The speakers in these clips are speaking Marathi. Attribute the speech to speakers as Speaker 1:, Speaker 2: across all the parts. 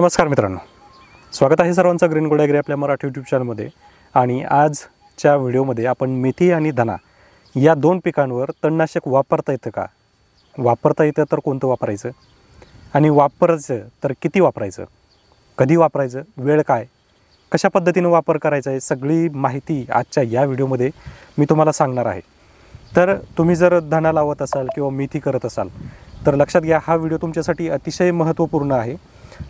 Speaker 1: नमस्कार मित्रांनो स्वागत आहे सर्वांचं ग्रीन गोडागिरी आपल्या मराठी यूट्यूब चॅनलमध्ये आणि आजच्या व्हिडिओमध्ये आपण मेथी आणि धना या दोन पिकांवर तणनाशक वापरता येतं का वापरता येतं तर कोणतं वापरायचं आणि वापरायचं तर किती वापरायचं कधी वापरायचं वेळ काय कशा पद्धतीनं वापर करायचा आहे सगळी माहिती आजच्या या व्हिडिओमध्ये मी तुम्हाला सांगणार आहे तर तुम्ही जर धना लावत असाल किंवा मेथी करत असाल तर लक्षात घ्या हा व्हिडिओ तुमच्यासाठी अतिशय महत्त्वपूर्ण आहे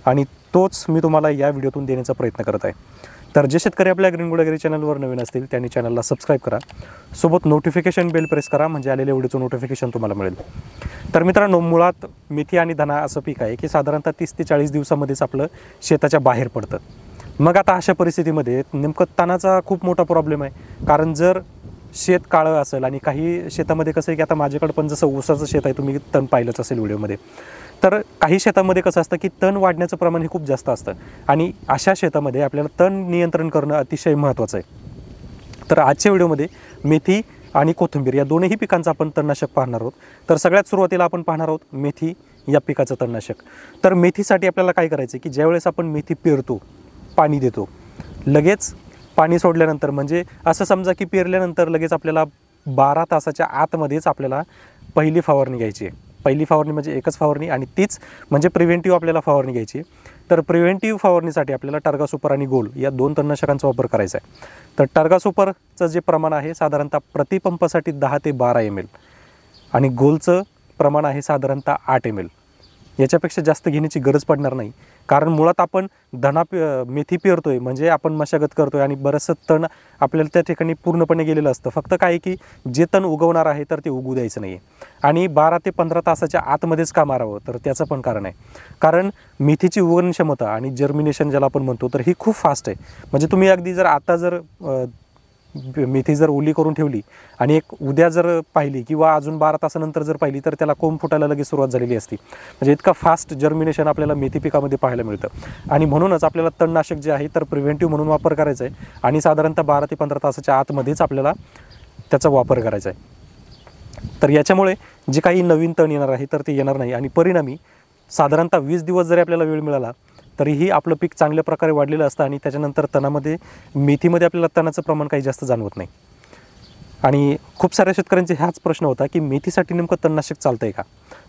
Speaker 1: आणि तोच मी तुम्हाला या व्हिडिओतून देण्याचा प्रयत्न करत आहे तर जे शेतकरी आपल्या ग्रीन गुडागिरी चॅनलवर नवीन असतील त्यांनी चॅनलला सबस्क्राईब करा सोबत नोटिफिकेशन बेल प्रेस करा म्हणजे आलेल्या व्हिडिओचं नोटिफिकेशन तुम्हाला मिळेल तर मित्रांनो मुळात मेथी आणि धना असं पीक आहे की साधारणतः तीस ते चाळीस दिवसामध्येच आपलं शेताच्या बाहेर पडतं मग आता अशा परिस्थितीमध्ये नेमकं तणाचा खूप मोठा प्रॉब्लेम आहे कारण जर शेत काळं असेल आणि काही शेतामध्ये कसं आहे की आता माझ्याकडं पण जसं ऊसाचं शेत आहे तुम्ही तण पाहिलंच असेल व्हिडिओमध्ये तर काही शेतामध्ये कसं असतं की तण वाढण्याचं प्रमाण हे खूप जास्त असतं आणि अशा शेतामध्ये आपल्याला तण नियंत्रण करणं अतिशय महत्त्वाचं आहे तर आजच्या व्हिडिओमध्ये मेथी आणि कोथिंबीर या दोनही पिकांचं आपण तणनाशक पाहणार आहोत तर सगळ्यात सुरुवातीला आपण पाहणार आहोत मेथी या पिकाचं तणनाशक तर मेथीसाठी आपल्याला काय करायचं की ज्यावेळेस आपण मेथी पेरतो पाणी देतो लगेच पाणी सोडल्यानंतर म्हणजे असं समजा की पेरल्यानंतर लगेच आपल्याला बारा तासाच्या आतमध्येच आपल्याला पहिली फवारणी घ्यायची आहे पहिली फवारणी म्हणजे एकच फवारणी आणि तीच म्हणजे प्रिव्हेंटिव्ह आपल्याला फवारणी घ्यायची तर प्रिव्हेंटिव्ह फवारणीसाठी आपल्याला टर्गा सुपर आणि गोल या दोन तणनाशकांचा वापर करायचा आहे तर टर्गा सुपरचं जे प्रमाण आहे साधारणतः प्रतिपंपासाठी दहा ते बारा एम एल आणि गोलचं प्रमाण आहे साधारणतः आठ एम एल याच्यापेक्षा जास्त घेण्याची गरज पडणार नाही कारण मुळात आपण धना पे मेथी पेरतोय म्हणजे आपण मशागत करतोय आणि बरंचसं तण आपल्याला त्या ठिकाणी पूर्णपणे गेलेलं असतं फक्त काय की जे तण उगवणार आहे तर ते उगू द्यायचं नाही आहे आणि बारा ते पंधरा तासाच्या आतमध्येच का मारावं तर त्याचं पण कारण आहे कारण मेथीची उगवण क्षमता आणि जर्मिनेशन ज्याला आपण म्हणतो तर ही खूप फास्ट आहे म्हणजे तुम्ही अगदी जर आता जर मेथी जर ओली करून ठेवली आणि एक उद्या जर पाहिली किंवा अजून बारा तासानंतर जर पाहिली तर त्याला कोंब फुटायला लगेच सुरुवात झालेली असती म्हणजे इतका फास्ट जर्मिनेशन आपल्याला मेथी पिकामध्ये पाहायला मिळतं आणि म्हणूनच आपल्याला तणनाशक जे आहे तर प्रिव्हेंटिव्ह म्हणून वापर करायचा आहे आणि साधारणतः बारा ते पंधरा तासाच्या आतमध्येच आपल्याला त्याचा वापर करायचा आहे तर याच्यामुळे जे काही नवीन तण येणार आहे तर ते येणार नाही आणि परिणामी साधारणतः वीस दिवस जरी आपल्याला वेळ मिळाला तरीही आपलं पीक चांगल्या प्रकारे वाढलेलं असतं आणि त्याच्यानंतर तणामध्ये मेथीमध्ये आपल्याला तणाचं प्रमाण काही जास्त जाणवत नाही आणि खूप साऱ्या शेतकऱ्यांचे हाच प्रश्न होता की मेथीसाठी नेमकं तणनाशक चालतं आहे का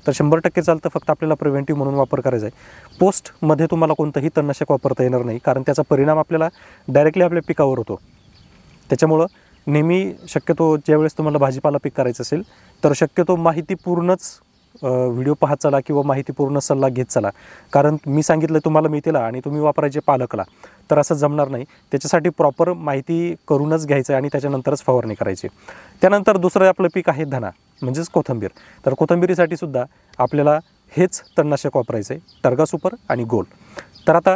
Speaker 1: तर शंभर टक्के चालतं फक्त आपल्याला प्रिव्हेंटिव्ह म्हणून वापर करायचा आहे पोस्टमध्ये तुम्हाला कोणतंही तणनाशक वापरता येणार नाही कारण त्याचा परिणाम आपल्याला डायरेक्टली आपल्या पिकावर होतो त्याच्यामुळं नेहमी शक्यतो ज्यावेळेस तुम्हाला भाजीपाला पीक करायचं असेल तर शक्यतो माहितीपूर्णच व्हिडिओ पाहत चला किंवा माहितीपूर्ण सल्ला घेत चला कारण मी सांगितलं तुम्हाला तिला आणि तुम्ही वापरायचे पालकला तर असं जमणार नाही त्याच्यासाठी प्रॉपर माहिती करूनच घ्यायचं आणि त्याच्यानंतरच फवारणी करायची त्यानंतर दुसरं आपलं पीक आहे धना म्हणजेच कोथंबीर तर कोथंबिरीसाठी सुद्धा आपल्याला हेच तणनाशक वापरायचं आहे टर्गा सुपर आणि गोल तर आता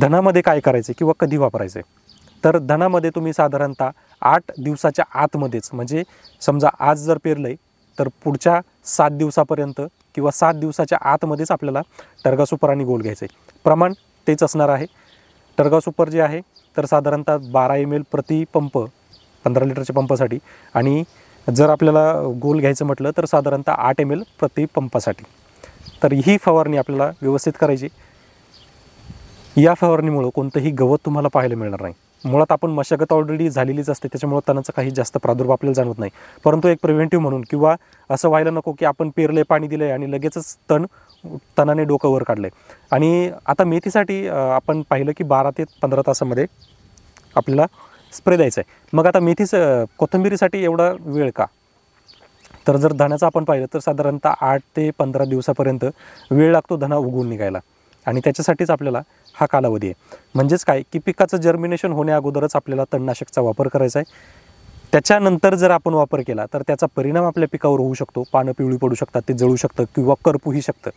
Speaker 1: धनामध्ये काय करायचं किंवा कधी वापरायचं तर धनामध्ये तुम्ही साधारणतः आठ दिवसाच्या आतमध्येच म्हणजे समजा आज जर पेरलं आहे तर पुढच्या सात दिवसापर्यंत किंवा सात दिवसाच्या आतमध्येच आपल्याला टर्गा आणि गोल घ्यायचं आहे प्रमाण तेच असणार आहे टर्गासुपर जे आहे तर साधारणतः बारा एम एल प्रति पंप पंधरा लिटरच्या पंपासाठी आणि जर आपल्याला गोल घ्यायचं म्हटलं तर साधारणतः आठ एम एल प्रति पंपासाठी तर ही फवारणी आपल्याला व्यवस्थित करायची या फवारणीमुळं कोणतंही गवत तुम्हाला पाहायला मिळणार नाही मुळात आपण मशागत ऑलरेडी झालेलीच असते त्याच्यामुळे तणाचा काही जास्त प्रादुर्भाव आपल्याला जाणवत नाही परंतु एक प्रिव्हेंटिव्ह म्हणून किंवा असं व्हायला नको की आपण पेरले पाणी दिले आणि लगेचच तण तणाने डोकं वर काढलं आणि आता मेथीसाठी आपण पाहिलं की बारा ते पंधरा तासामध्ये आपल्याला स्प्रे द्यायचा आहे मग आता मेथीचं कोथिंबिरीसाठी एवढा वेळ का तर जर धण्याचं आपण पाहिलं तर साधारणतः आठ ते पंधरा दिवसापर्यंत वेळ लागतो धना उगवून निघायला आणि त्याच्यासाठीच आपल्याला हा कालावधी आहे म्हणजेच काय की पिकाचं जर्मिनेशन होण्या अगोदरच आपल्याला तणनाशकचा वापर करायचा आहे त्याच्यानंतर जर आपण वापर केला तर त्याचा परिणाम आपल्या पिकावर होऊ शकतो पानं पिवळी पडू शकतात ते जळू शकतं किंवा करपूही शकतं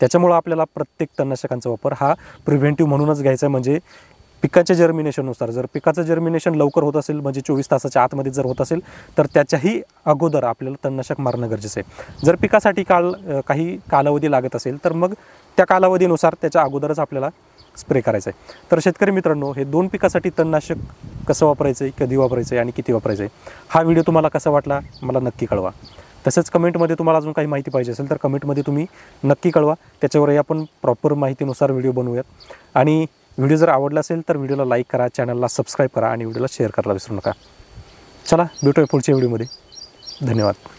Speaker 1: त्याच्यामुळं आपल्याला प्रत्येक तणनाशकांचा वापर हा प्रिव्हेंटिव्ह म्हणूनच घ्यायचा आहे म्हणजे पिकाच्या जर्मिनेशननुसार जर पिकाचं जर्मिनेशन लवकर होत असेल म्हणजे चोवीस तासाच्या आतमध्ये जर होत असेल तर त्याच्याही अगोदर आपल्याला तणनाशक मारणं गरजेचं आहे जर पिकासाठी काल काही कालावधी लागत असेल तर मग त्या कालावधीनुसार त्याच्या अगोदरच आपल्याला स्प्रे करायचं आहे तर शेतकरी मित्रांनो हे दोन पिकासाठी तणनाशक कसं वापरायचं आहे कधी वापरायचं आहे आणि किती वापरायचं आहे हा व्हिडिओ तुम्हाला कसा वाटला मला नक्की कळवा तसंच कमेंटमध्ये तुम्हाला अजून काही माहिती पाहिजे असेल तर कमेंटमध्ये तुम्ही नक्की कळवा त्याच्यावरही आपण प्रॉपर माहितीनुसार व्हिडिओ बनवूयात आणि व्हिडिओ जर आवडला असेल तर व्हिडिओला लाईक करा चॅनलला सबस्क्राईब करा आणि व्हिडिओला शेअर करायला विसरू नका चला भेटूया पुढच्या व्हिडिओमध्ये धन्यवाद